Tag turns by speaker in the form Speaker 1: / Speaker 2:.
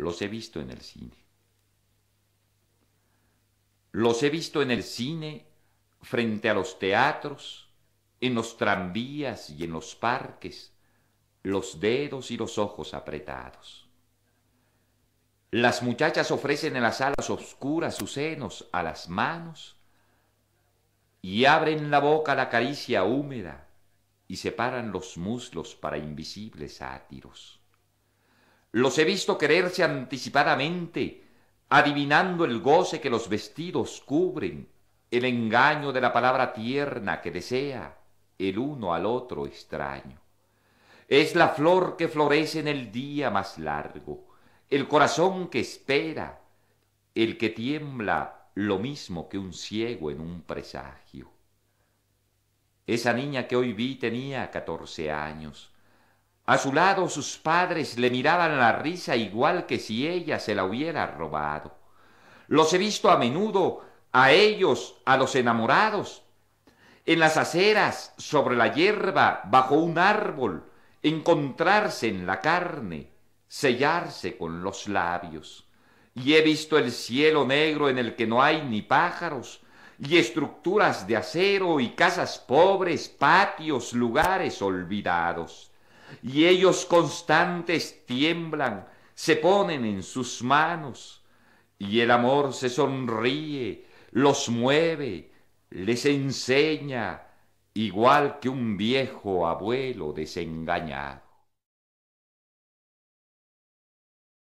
Speaker 1: Los he visto en el cine. Los he visto en el cine, frente a los teatros, en los tranvías y en los parques, los dedos y los ojos apretados. Las muchachas ofrecen en las salas oscuras sus senos a las manos y abren la boca a la caricia húmeda y separan los muslos para invisibles sátiros. Los he visto quererse anticipadamente, adivinando el goce que los vestidos cubren, el engaño de la palabra tierna que desea el uno al otro extraño. Es la flor que florece en el día más largo, el corazón que espera, el que tiembla lo mismo que un ciego en un presagio. Esa niña que hoy vi tenía catorce años, a su lado sus padres le miraban la risa igual que si ella se la hubiera robado. Los he visto a menudo, a ellos, a los enamorados, en las aceras, sobre la hierba, bajo un árbol, encontrarse en la carne, sellarse con los labios. Y he visto el cielo negro en el que no hay ni pájaros, y estructuras de acero y casas pobres, patios, lugares olvidados y ellos constantes tiemblan, se ponen en sus manos, y el amor se sonríe, los mueve, les enseña, igual que un viejo abuelo desengañado.